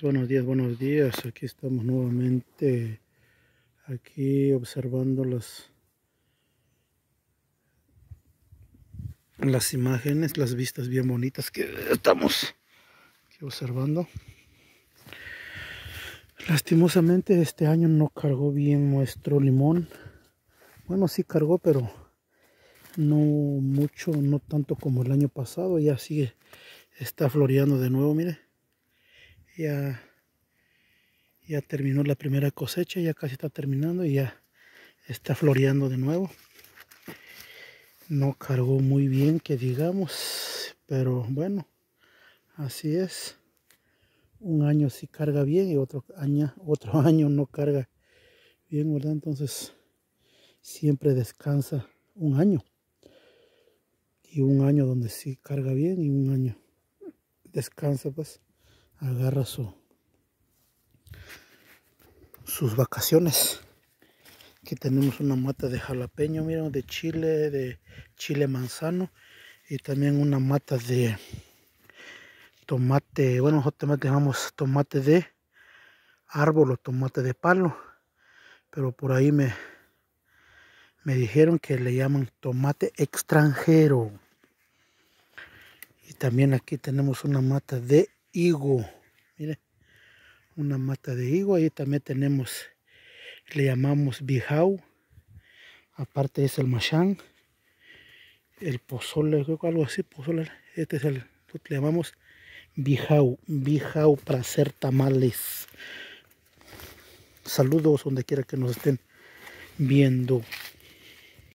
Buenos, días, buenos días. Aquí estamos nuevamente, aquí observando las, las imágenes, las vistas bien bonitas que estamos observando. Lastimosamente este año no cargó bien nuestro limón. Bueno, sí cargó, pero no mucho, no tanto como el año pasado. Ya sigue, está floreando de nuevo, mire ya, terminó la primera cosecha, ya casi está terminando y ya está floreando de nuevo. No cargó muy bien que digamos, pero bueno, así es. Un año sí carga bien y otro año, otro año no carga bien, ¿verdad? Entonces siempre descansa un año. Y un año donde sí carga bien y un año descansa pues agarra su sus vacaciones. Aquí tenemos una mata de jalapeño, miren, de chile, de chile manzano y también una mata de tomate, bueno, nosotros también tomate de árbol o tomate de palo, pero por ahí me, me dijeron que le llaman tomate extranjero. Y también aquí tenemos una mata de higo. Mire, una mata de higo. Ahí también tenemos, le llamamos bijao, Aparte es el machán. El pozole, creo algo así, pozole. Este es el, le llamamos bijau. Bijau para hacer tamales. Saludos donde quiera que nos estén viendo.